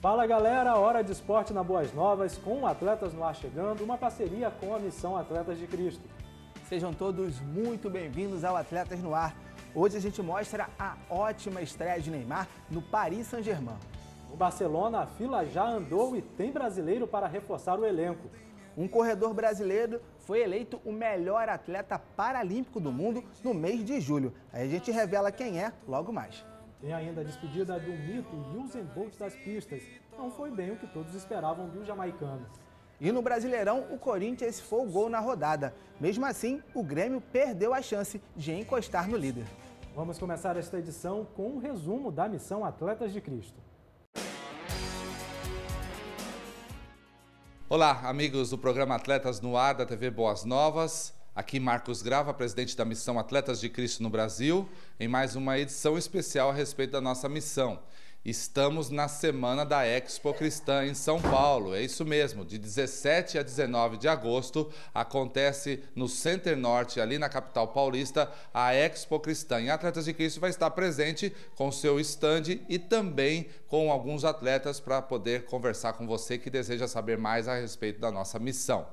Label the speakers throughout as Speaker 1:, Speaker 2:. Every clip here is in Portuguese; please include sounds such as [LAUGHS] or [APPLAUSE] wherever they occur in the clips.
Speaker 1: Fala galera, hora de esporte na Boas Novas, com Atletas no Ar chegando, uma parceria com a Missão Atletas de Cristo. Sejam todos muito bem-vindos ao Atletas no Ar. Hoje
Speaker 2: a gente mostra a ótima estreia de Neymar no Paris Saint-Germain. No Barcelona, a fila já andou e tem brasileiro para reforçar o elenco. Um corredor brasileiro foi eleito o melhor atleta paralímpico do mundo no mês de julho. Aí a gente revela quem é logo mais.
Speaker 1: Tem ainda a despedida do mito Usain Bolt das pistas. Não foi bem o que todos esperavam do jamaicano. E no Brasileirão, o Corinthians folgou
Speaker 2: na rodada. Mesmo assim, o Grêmio perdeu a chance de encostar no líder.
Speaker 1: Vamos começar esta edição com um resumo da missão Atletas de Cristo.
Speaker 3: Olá, amigos do programa Atletas no Ar da TV Boas Novas. Aqui Marcos Grava, presidente da missão Atletas de Cristo no Brasil, em mais uma edição especial a respeito da nossa missão. Estamos na semana da Expo Cristã em São Paulo. É isso mesmo, de 17 a 19 de agosto acontece no Center Norte, ali na capital paulista, a Expo Cristã. E Atletas de Cristo vai estar presente com seu stand e também com alguns atletas para poder conversar com você que deseja saber mais a respeito da nossa missão.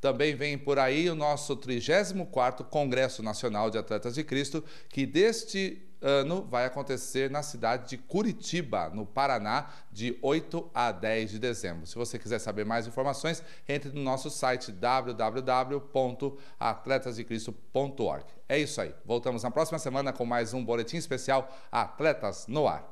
Speaker 3: Também vem por aí o nosso 34º Congresso Nacional de Atletas de Cristo, que deste ano vai acontecer na cidade de Curitiba, no Paraná, de 8 a 10 de dezembro. Se você quiser saber mais informações, entre no nosso site www.atletasdecristo.org. É isso aí. Voltamos na próxima semana com mais um boletim especial Atletas no Ar.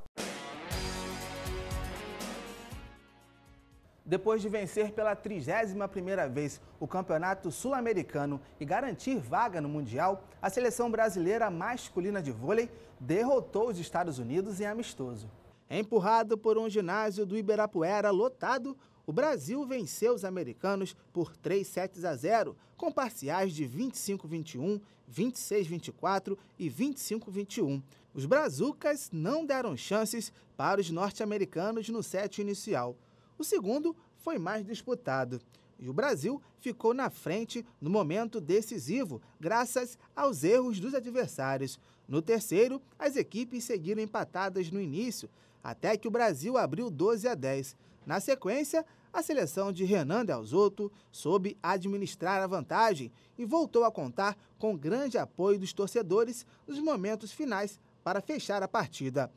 Speaker 2: Depois de vencer pela 31ª vez o Campeonato Sul-Americano e garantir vaga no Mundial, a seleção brasileira masculina de vôlei derrotou os Estados Unidos em amistoso. Empurrado por um ginásio do Ibirapuera lotado, o Brasil venceu os americanos por 3 sets a 0, com parciais de 25-21, 26-24 e 25-21. Os brazucas não deram chances para os norte-americanos no set inicial. O segundo foi mais disputado. E o Brasil ficou na frente no momento decisivo, graças aos erros dos adversários. No terceiro, as equipes seguiram empatadas no início, até que o Brasil abriu 12 a 10. Na sequência, a seleção de Renan Delzotto soube administrar a vantagem e voltou a contar com grande apoio dos torcedores nos momentos finais para fechar a partida.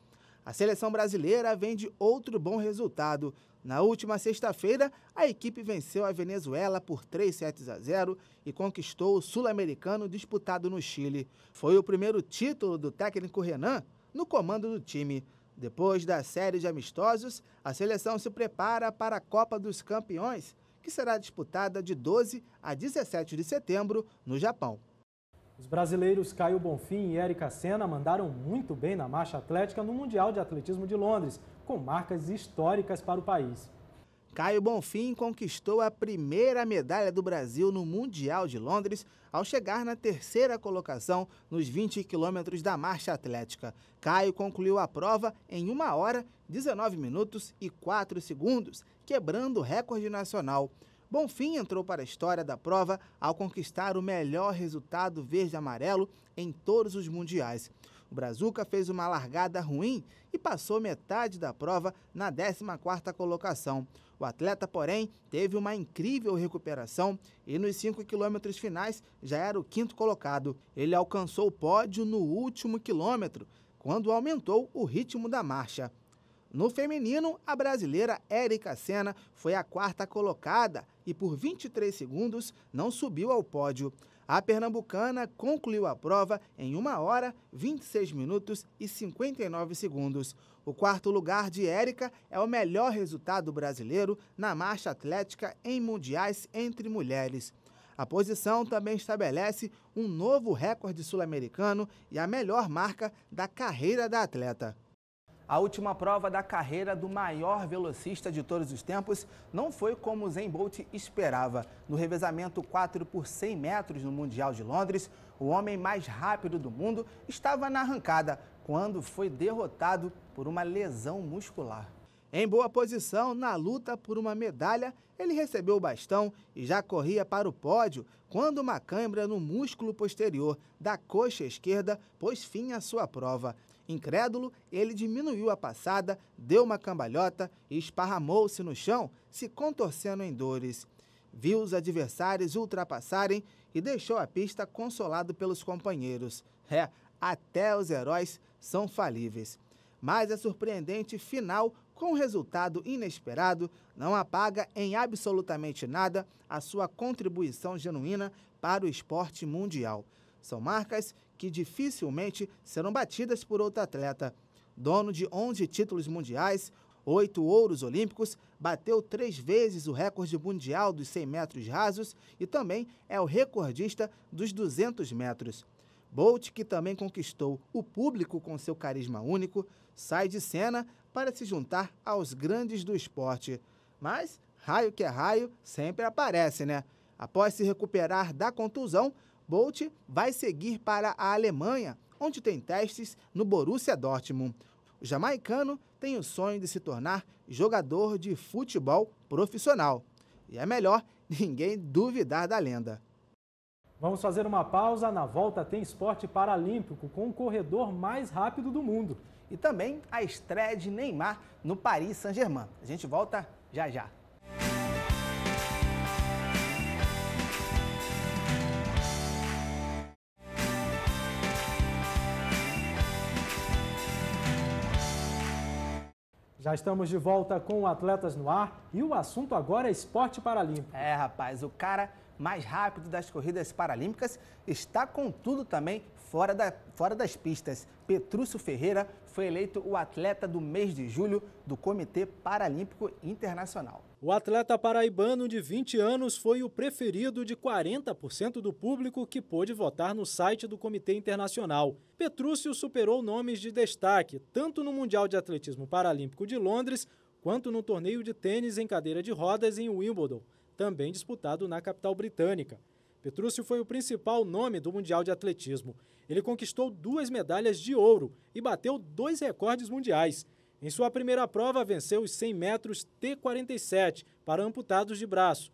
Speaker 2: A seleção brasileira vem de outro bom resultado. Na última sexta-feira, a equipe venceu a Venezuela por 3 sets a 0 e conquistou o Sul-Americano disputado no Chile. Foi o primeiro título do técnico Renan no comando do time. Depois da série de amistosos, a seleção se prepara para a Copa dos Campeões, que será disputada de 12 a 17
Speaker 1: de setembro no Japão. Os brasileiros Caio Bonfim e Érica Senna mandaram muito bem na marcha atlética no Mundial de Atletismo de Londres, com marcas históricas para o país. Caio Bonfim conquistou a primeira medalha do Brasil no Mundial
Speaker 2: de Londres ao chegar na terceira colocação nos 20 quilômetros da marcha atlética. Caio concluiu a prova em 1 hora, 19 minutos e 4 segundos, quebrando o recorde nacional. Bonfim entrou para a história da prova ao conquistar o melhor resultado verde-amarelo em todos os mundiais. O Brazuca fez uma largada ruim e passou metade da prova na 14ª colocação. O atleta, porém, teve uma incrível recuperação e nos 5 quilômetros finais já era o quinto colocado. Ele alcançou o pódio no último quilômetro, quando aumentou o ritmo da marcha. No feminino, a brasileira Érica Senna foi a quarta colocada e, por 23 segundos, não subiu ao pódio. A pernambucana concluiu a prova em 1 hora, 26 minutos e 59 segundos. O quarto lugar de Érica é o melhor resultado brasileiro na marcha atlética em mundiais entre mulheres. A posição também estabelece um novo recorde sul-americano e a melhor marca da carreira da atleta. A última prova da carreira do maior velocista de todos os tempos não foi como o Zen Bolt esperava. No revezamento 4 por 100 metros no Mundial de Londres, o homem mais rápido do mundo estava na arrancada quando foi derrotado por uma lesão muscular. Em boa posição na luta por uma medalha, ele recebeu o bastão e já corria para o pódio quando uma cãibra no músculo posterior da coxa esquerda pôs fim à sua prova. Incrédulo, ele diminuiu a passada, deu uma cambalhota e esparramou-se no chão, se contorcendo em dores. Viu os adversários ultrapassarem e deixou a pista consolado pelos companheiros. É, até os heróis são falíveis. Mas a é surpreendente final, com resultado inesperado, não apaga em absolutamente nada a sua contribuição genuína para o esporte mundial. São marcas que dificilmente serão batidas por outro atleta. Dono de 11 títulos mundiais, oito ouros olímpicos, bateu três vezes o recorde mundial dos 100 metros rasos e também é o recordista dos 200 metros. Bolt, que também conquistou o público com seu carisma único, sai de cena para se juntar aos grandes do esporte. Mas raio que é raio sempre aparece, né? Após se recuperar da contusão, Bolt vai seguir para a Alemanha, onde tem testes no Borussia Dortmund. O jamaicano tem o sonho de se tornar jogador de futebol profissional. E é melhor [LAUGHS] ninguém duvidar da lenda.
Speaker 1: Vamos fazer uma pausa. Na volta tem esporte paralímpico com o corredor mais rápido do mundo. E também a estreia de Neymar no Paris Saint-Germain. A gente
Speaker 2: volta já já.
Speaker 1: Já estamos de volta com o Atletas no Ar e o assunto agora é esporte paralímpico. É, rapaz, o cara mais rápido das
Speaker 2: corridas paralímpicas está com tudo também fora, da, fora das pistas. Petrúcio Ferreira foi eleito o atleta do mês de julho do Comitê Paralímpico Internacional.
Speaker 1: O atleta paraibano de 20 anos foi o preferido de 40% do público que pôde votar no site do Comitê Internacional. Petrúcio superou nomes de destaque, tanto no Mundial de Atletismo Paralímpico de Londres, quanto no torneio de tênis em cadeira de rodas em Wimbledon, também disputado na capital britânica. Petrúcio foi o principal nome do Mundial de Atletismo. Ele conquistou duas medalhas de ouro e bateu dois recordes mundiais em sua primeira prova, venceu os 100 metros T47 para amputados de braço,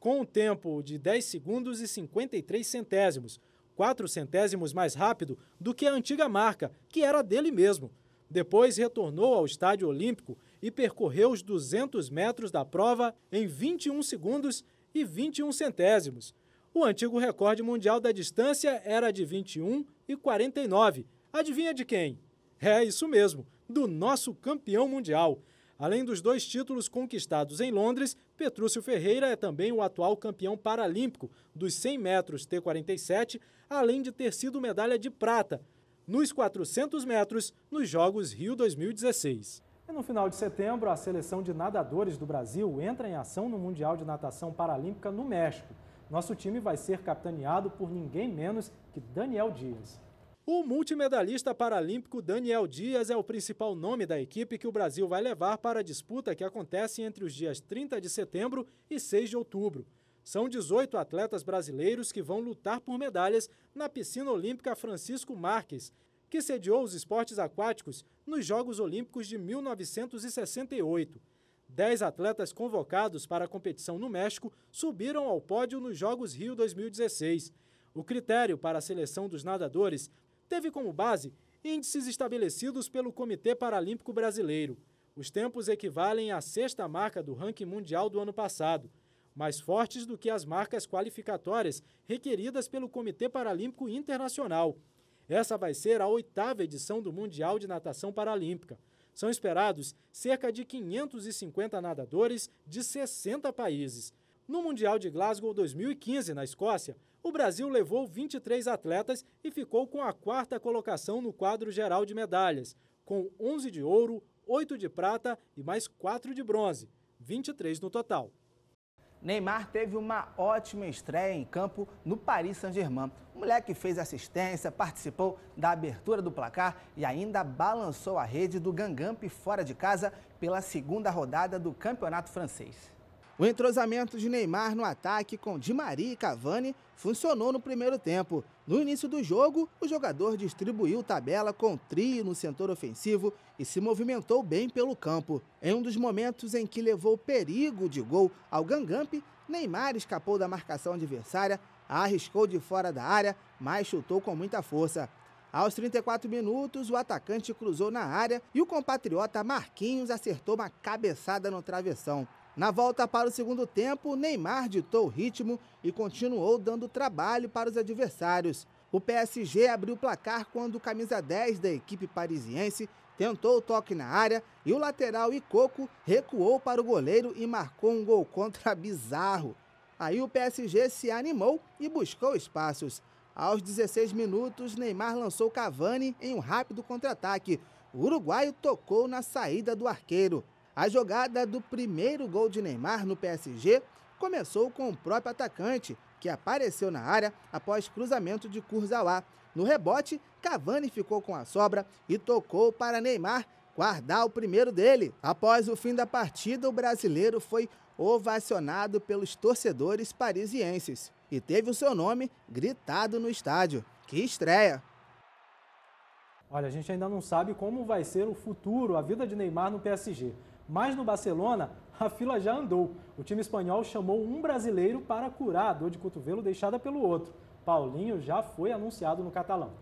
Speaker 1: com um tempo de 10 segundos e 53 centésimos, 4 centésimos mais rápido do que a antiga marca, que era dele mesmo. Depois retornou ao Estádio Olímpico e percorreu os 200 metros da prova em 21 segundos e 21 centésimos. O antigo recorde mundial da distância era de 21 e 49. Adivinha de quem? É isso mesmo, do nosso campeão mundial. Além dos dois títulos conquistados em Londres, Petrúcio Ferreira é também o atual campeão paralímpico dos 100 metros T47, além de ter sido medalha de prata nos 400 metros nos Jogos Rio 2016. E no final de setembro, a seleção de nadadores do Brasil entra em ação no Mundial de Natação Paralímpica no México. Nosso time vai ser capitaneado por ninguém menos que Daniel Dias. O multimedalista paralímpico Daniel Dias é o principal nome da equipe que o Brasil vai levar para a disputa que acontece entre os dias 30 de setembro e 6 de outubro. São 18 atletas brasileiros que vão lutar por medalhas na piscina olímpica Francisco Marques, que sediou os esportes aquáticos nos Jogos Olímpicos de 1968. Dez atletas convocados para a competição no México subiram ao pódio nos Jogos Rio 2016. O critério para a seleção dos nadadores teve como base índices estabelecidos pelo Comitê Paralímpico Brasileiro. Os tempos equivalem à sexta marca do ranking mundial do ano passado, mais fortes do que as marcas qualificatórias requeridas pelo Comitê Paralímpico Internacional. Essa vai ser a oitava edição do Mundial de Natação Paralímpica. São esperados cerca de 550 nadadores de 60 países. No Mundial de Glasgow 2015, na Escócia, o Brasil levou 23 atletas e ficou com a quarta colocação no quadro geral de medalhas, com 11 de ouro, 8 de prata e mais 4 de bronze, 23 no total. Neymar teve uma ótima estreia em campo
Speaker 2: no Paris Saint-Germain. O moleque fez assistência, participou da abertura do placar e ainda balançou a rede do Gangamp fora de casa pela segunda rodada do Campeonato Francês. O entrosamento de Neymar no ataque com Di Maria e Cavani funcionou no primeiro tempo. No início do jogo, o jogador distribuiu tabela com trio no setor ofensivo e se movimentou bem pelo campo. Em um dos momentos em que levou perigo de gol ao Gangamp, Neymar escapou da marcação adversária, arriscou de fora da área, mas chutou com muita força. Aos 34 minutos, o atacante cruzou na área e o compatriota Marquinhos acertou uma cabeçada no travessão. Na volta para o segundo tempo, Neymar ditou o ritmo e continuou dando trabalho para os adversários. O PSG abriu o placar quando o camisa 10 da equipe parisiense tentou o toque na área e o lateral Icoco recuou para o goleiro e marcou um gol contra [LAUGHS] bizarro. Aí o PSG se animou e buscou espaços. Aos 16 minutos, Neymar lançou Cavani em um rápido contra-ataque. O uruguaio tocou na saída do arqueiro. A jogada do primeiro gol de Neymar no PSG começou com o próprio atacante, que apareceu na área após cruzamento de Kurzawa. No rebote, Cavani ficou com a sobra e tocou para Neymar guardar o primeiro dele. Após o fim da partida, o brasileiro foi ovacionado pelos torcedores parisienses e teve o seu
Speaker 1: nome gritado no estádio. Que estreia! Olha, a gente ainda não sabe como vai ser o futuro, a vida de Neymar no PSG. Mas no Barcelona, [LAUGHS] a fila já andou. O time espanhol chamou um brasileiro para curar a dor de cotovelo deixada pelo outro. Paulinho já foi anunciado no catalão.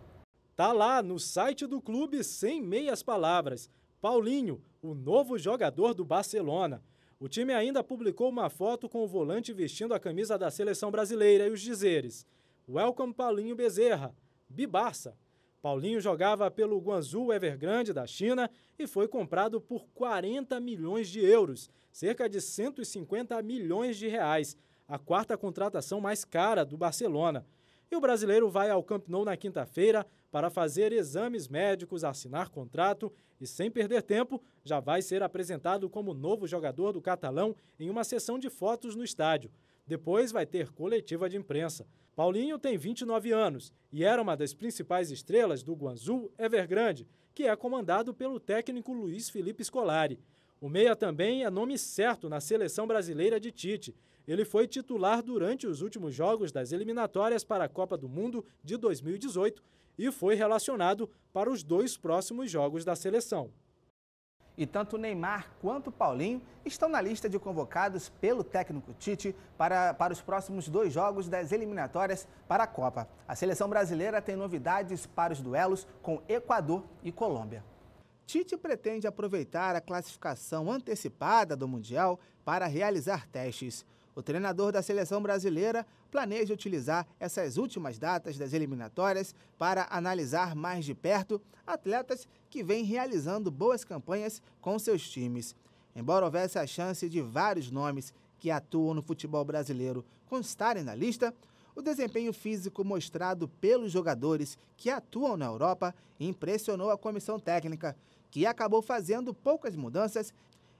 Speaker 1: Tá lá no site do clube sem meias palavras. Paulinho, o novo jogador do Barcelona. O time ainda publicou uma foto com o volante vestindo a camisa da seleção brasileira e os dizeres: Welcome Paulinho Bezerra, Bibarça. Paulinho jogava pelo Guangzhou Evergrande da China e foi comprado por 40 milhões de euros, cerca de 150 milhões de reais, a quarta contratação mais cara do Barcelona. E o brasileiro vai ao Camp Nou na quinta-feira para fazer exames médicos, assinar contrato e, sem perder tempo, já vai ser apresentado como novo jogador do Catalão em uma sessão de fotos no estádio. Depois vai ter coletiva de imprensa. Paulinho tem 29 anos e era uma das principais estrelas do Guangzhou Evergrande, que é comandado pelo técnico Luiz Felipe Scolari. O meia também é nome certo na seleção brasileira de Tite. Ele foi titular durante os últimos jogos das eliminatórias para a Copa do Mundo de 2018 e foi relacionado para os dois próximos jogos da seleção. E tanto Neymar quanto Paulinho estão na lista
Speaker 2: de convocados pelo técnico Tite para, para os próximos dois jogos das eliminatórias para a Copa. A seleção brasileira tem novidades para os duelos com Equador e Colômbia. Tite pretende aproveitar a classificação antecipada do Mundial para realizar testes. O treinador da seleção brasileira planeja utilizar essas últimas datas das eliminatórias para analisar mais de perto atletas que vêm realizando boas campanhas com seus times. Embora houvesse a chance de vários nomes que atuam no futebol brasileiro constarem na lista, o desempenho físico mostrado pelos jogadores que atuam na Europa impressionou a comissão técnica, que acabou fazendo poucas mudanças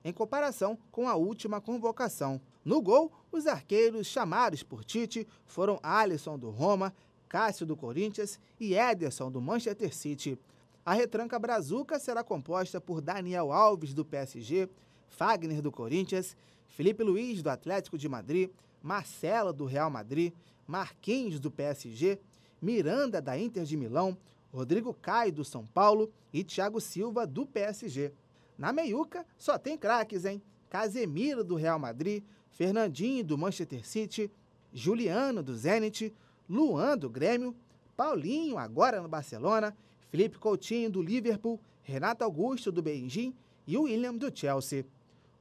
Speaker 2: em comparação com a última convocação. No gol, os arqueiros chamados por Tite foram Alisson do Roma, Cássio do Corinthians e Ederson do Manchester City. A retranca brazuca será composta por Daniel Alves do PSG, Fagner do Corinthians, Felipe Luiz do Atlético de Madrid, Marcelo do Real Madrid, Marquinhos do PSG, Miranda da Inter de Milão, Rodrigo Caio do São Paulo e Thiago Silva do PSG. Na meiuca só tem craques, hein? Casemiro do Real Madrid, Fernandinho do Manchester City, Juliano do Zenit, Luan do Grêmio, Paulinho agora no Barcelona, Felipe Coutinho do Liverpool, Renato Augusto do Beijing e William do Chelsea.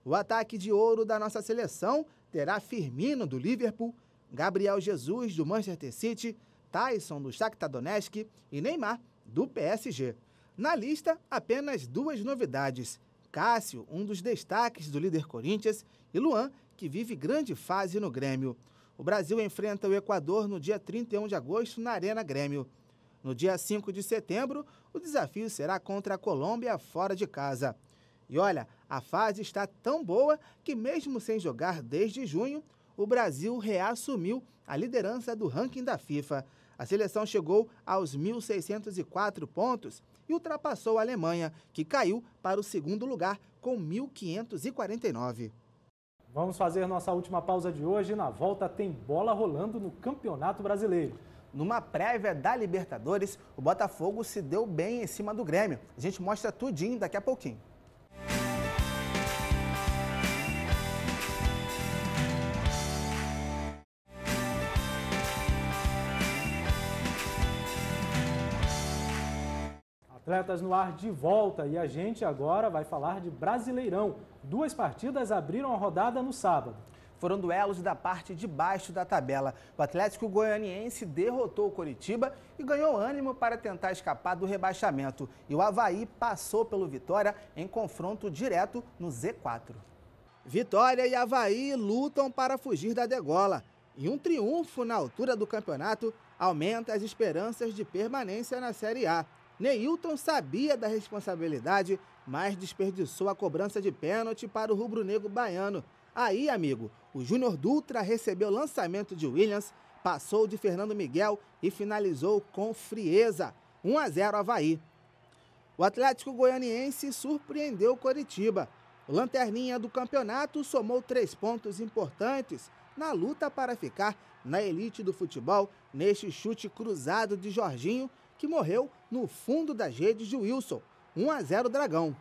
Speaker 2: O ataque de ouro da nossa seleção terá Firmino do Liverpool, Gabriel Jesus do Manchester City, Tyson do Shakhtar Donetsk e Neymar do PSG. Na lista, apenas duas novidades: Cássio, um dos destaques do líder Corinthians, e Luan, que vive grande fase no Grêmio. O Brasil enfrenta o Equador no dia 31 de agosto na Arena Grêmio. No dia 5 de setembro, o desafio será contra a Colômbia fora de casa. E olha, a fase está tão boa que, mesmo sem jogar desde junho, o Brasil reassumiu a liderança do ranking da FIFA. A seleção chegou aos 1.604 pontos e ultrapassou a
Speaker 1: Alemanha, que caiu para o segundo lugar com 1.549. Vamos fazer nossa última pausa de hoje. Na volta tem bola rolando no Campeonato Brasileiro. Numa prévia da Libertadores, o Botafogo se deu bem em cima do Grêmio. A
Speaker 2: gente mostra tudinho daqui a pouquinho.
Speaker 1: Atletas no ar de volta e a gente agora vai falar de Brasileirão. Duas partidas abriram a rodada no sábado. Foram duelos da parte de baixo da tabela. O Atlético Goianiense
Speaker 2: derrotou o Coritiba e ganhou ânimo para tentar escapar do rebaixamento. E o Havaí passou pelo Vitória em confronto direto no Z4. Vitória e Havaí lutam para fugir da degola. E um triunfo na altura do campeonato aumenta as esperanças de permanência na Série A. Neilton sabia da responsabilidade, mas desperdiçou a cobrança de pênalti para o rubro-negro baiano. Aí, amigo, o Júnior Dutra recebeu lançamento de Williams, passou de Fernando Miguel e finalizou com frieza. 1 a 0 Havaí. O Atlético Goianiense surpreendeu Coritiba. O Lanterninha do campeonato somou três pontos importantes na luta para ficar na elite do futebol neste chute cruzado de Jorginho que morreu no fundo das redes de Wilson.
Speaker 1: 1 a 0 Dragão.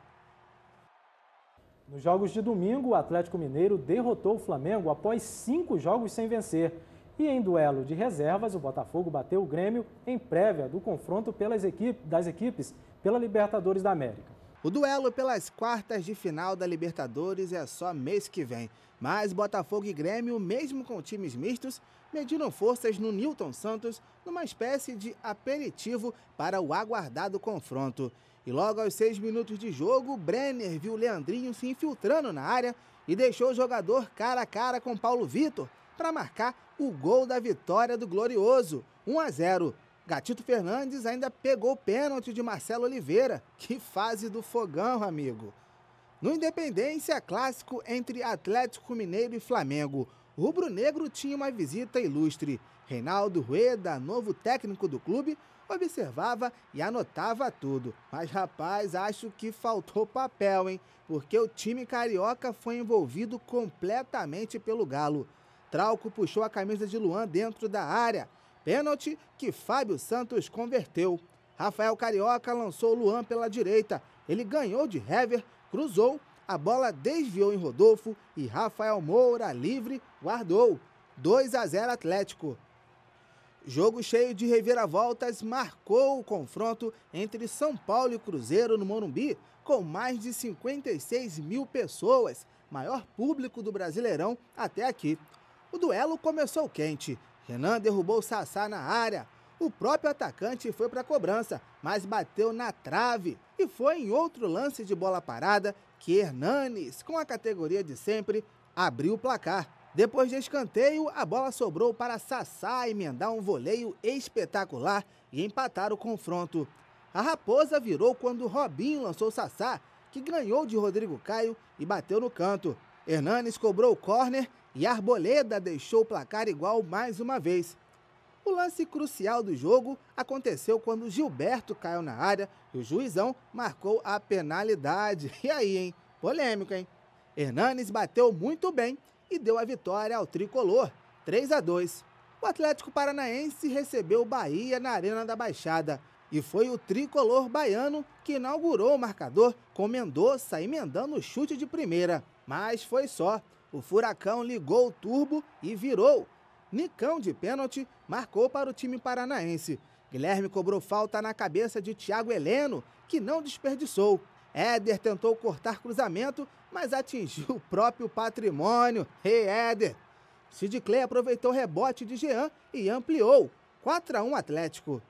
Speaker 1: Nos jogos de domingo, o Atlético Mineiro derrotou o Flamengo após cinco jogos sem vencer. E em duelo de reservas, o Botafogo bateu o Grêmio em prévia do confronto pelas equipe, das equipes pela Libertadores da América. O duelo pelas quartas de final da Libertadores é só mês que vem.
Speaker 2: Mas Botafogo e Grêmio, mesmo com times mistos, mediram forças no Newton Santos numa espécie de aperitivo para o aguardado confronto. E logo aos seis minutos de jogo, Brenner viu Leandrinho se infiltrando na área e deixou o jogador cara a cara com Paulo Vitor para marcar o gol da vitória do Glorioso, 1 a 0. Gatito Fernandes ainda pegou o pênalti de Marcelo Oliveira. Que fase do fogão, amigo! No Independência, clássico entre Atlético Mineiro e Flamengo rubro-negro tinha uma visita ilustre. Reinaldo Rueda, novo técnico do clube, observava e anotava tudo. Mas rapaz, acho que faltou papel, hein? Porque o time carioca foi envolvido completamente pelo Galo. Trauco puxou a camisa de Luan dentro da área. Pênalti que Fábio Santos converteu. Rafael Carioca lançou Luan pela direita. Ele ganhou de Hever, cruzou, a bola desviou em Rodolfo e Rafael Moura, livre, guardou 2 a 0 Atlético. Jogo cheio de reviravoltas marcou o confronto entre São Paulo e Cruzeiro no Morumbi, com mais de 56 mil pessoas, maior público do Brasileirão até aqui. O duelo começou quente. Renan derrubou Sassá na área. O próprio atacante foi para a cobrança, mas bateu na trave. E foi em outro lance de bola parada que Hernanes, com a categoria de sempre, abriu o placar. Depois de escanteio, a bola sobrou para Sassá emendar um voleio espetacular e empatar o confronto. A raposa virou quando Robinho lançou Sassá, que ganhou de Rodrigo Caio e bateu no canto. Hernanes cobrou o córner e Arboleda deixou o placar igual mais uma vez. O lance crucial do jogo aconteceu quando Gilberto caiu na área e o juizão marcou a penalidade. [LAUGHS] E aí, hein? Polêmica, hein? Hernanes bateu muito bem e deu a vitória ao tricolor, 3 a 2. O Atlético Paranaense recebeu o Bahia na Arena da Baixada e foi o tricolor baiano que inaugurou o marcador com Mendonça emendando o chute de primeira. Mas foi só. O Furacão ligou o turbo e virou. Nicão de pênalti marcou para o time paranaense. Guilherme cobrou falta na cabeça de Thiago Heleno, que não desperdiçou. Éder tentou cortar cruzamento, mas atingiu o próprio patrimônio. Hey, Éder! Sid Clay aproveitou o rebote de Jean e ampliou. 4 a 1 Atlético.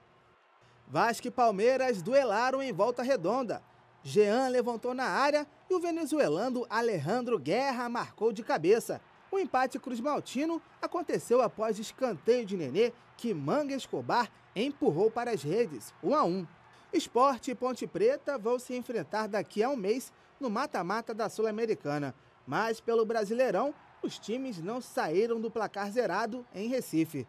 Speaker 2: Vasco e Palmeiras duelaram em volta redonda. Jean levantou na área e o venezuelano Alejandro Guerra marcou de cabeça. O empate Cruz-Maltino aconteceu após escanteio de Nenê, que Manga Escobar empurrou para as redes, 1 a 1. Esporte e Ponte Preta vão se enfrentar daqui a um mês no mata-mata da Sul-Americana. Mas pelo Brasileirão, os times não saíram do placar zerado em Recife.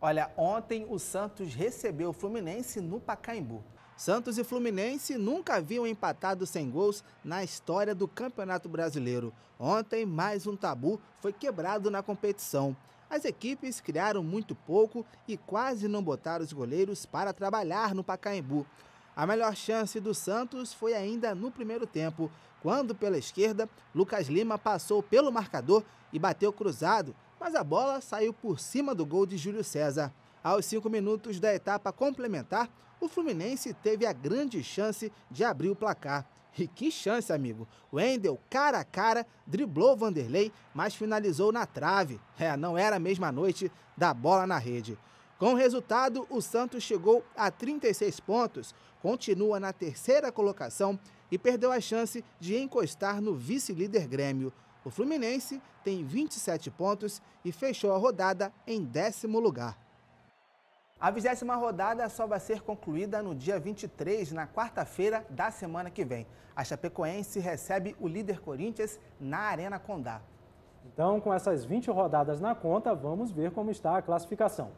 Speaker 2: Olha, ontem o Santos recebeu o Fluminense no Pacaembu. Santos e Fluminense nunca haviam empatado sem gols na história do Campeonato Brasileiro. Ontem, mais um tabu foi quebrado na competição. As equipes criaram muito pouco e quase não botaram os goleiros para trabalhar no Pacaembu. A melhor chance do Santos foi ainda no primeiro tempo, quando pela esquerda, Lucas Lima passou pelo marcador e bateu cruzado, mas a bola saiu por cima do gol de Júlio César. Aos cinco minutos da etapa complementar, o Fluminense teve a grande chance de abrir o placar. E que chance, amigo! Wendel, cara a cara, driblou Vanderlei, mas finalizou na trave. É, não era a mesma noite da bola na rede. Com o resultado, o Santos chegou a 36 pontos, continua na terceira colocação e perdeu a chance de encostar no vice-líder Grêmio. O Fluminense tem 27 pontos e fechou a rodada em décimo lugar. A vigésima rodada só vai ser concluída no dia 23, na quarta-feira da semana que vem. A Chapecoense recebe o líder Corinthians na Arena Condá.
Speaker 1: Então, com essas 20 rodadas na conta, vamos ver como está a classificação.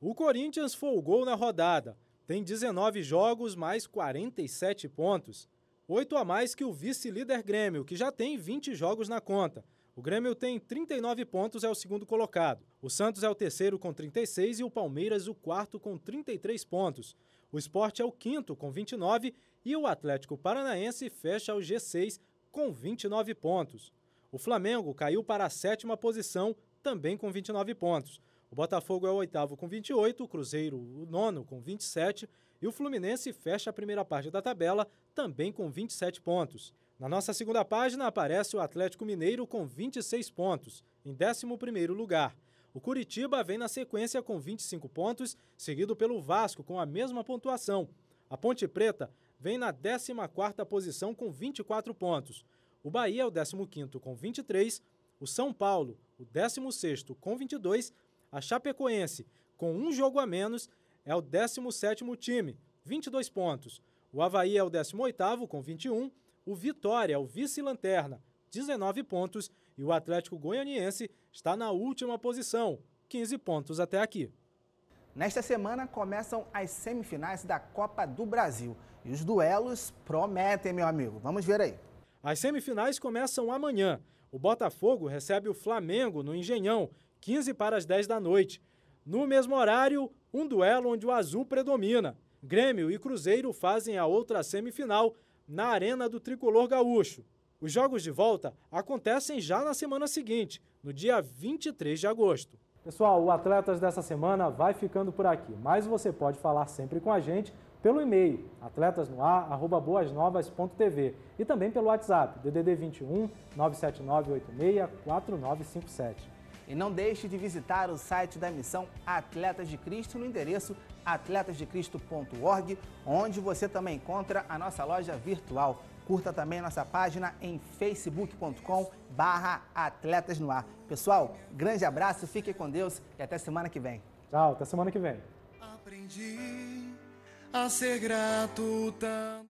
Speaker 1: O Corinthians folgou na rodada. Tem 19 jogos mais 47 pontos. oito a mais que o vice-líder Grêmio, que já tem 20 jogos na conta. O Grêmio tem 39 pontos, é o segundo colocado. O Santos é o terceiro com 36 e o Palmeiras o quarto com 33 pontos. O Sport é o quinto com 29 e o Atlético Paranaense fecha o G6 com 29 pontos. O Flamengo caiu para a sétima posição, também com 29 pontos. O Botafogo é o oitavo com 28, o Cruzeiro o nono com 27 e o Fluminense fecha a primeira parte da tabela também com 27 pontos. Na nossa segunda página aparece o Atlético Mineiro com 26 pontos, em 11 lugar. O Curitiba vem na sequência com 25 pontos, seguido pelo Vasco com a mesma pontuação. A Ponte Preta vem na 14ª posição com 24 pontos. O Bahia é o 15º com 23, o São Paulo o 16º com 22 a Chapecoense, com um jogo a menos, é o 17º time, 22 pontos. O Havaí é o 18º, com 21. O Vitória é o vice-lanterna, 19 pontos. E o Atlético Goianiense está na última posição, 15 pontos até aqui.
Speaker 2: Nesta semana começam as semifinais da Copa do Brasil. E os duelos prometem, meu amigo. Vamos ver aí.
Speaker 1: As semifinais começam amanhã. O Botafogo recebe o Flamengo no Engenhão 15 para as 10 da noite. No mesmo horário, um duelo onde o azul predomina. Grêmio e Cruzeiro fazem a outra semifinal na Arena do Tricolor Gaúcho. Os jogos de volta acontecem já na semana seguinte, no dia 23 de agosto. Pessoal, o Atletas dessa semana vai ficando por aqui, mas você pode falar sempre com a gente pelo e-mail atletasnoar@boasnovas.tv e também pelo WhatsApp DDD 21 86 4957.
Speaker 2: E não deixe de visitar o site da missão Atletas de Cristo no endereço atletasdecristo.org, onde você também encontra a nossa loja virtual. Curta também nossa página em facebook.com barra atletas no ar. Pessoal, grande abraço, fique com Deus e até semana que vem. Tchau, até semana que vem.
Speaker 1: Aprendi a ser grato tanto.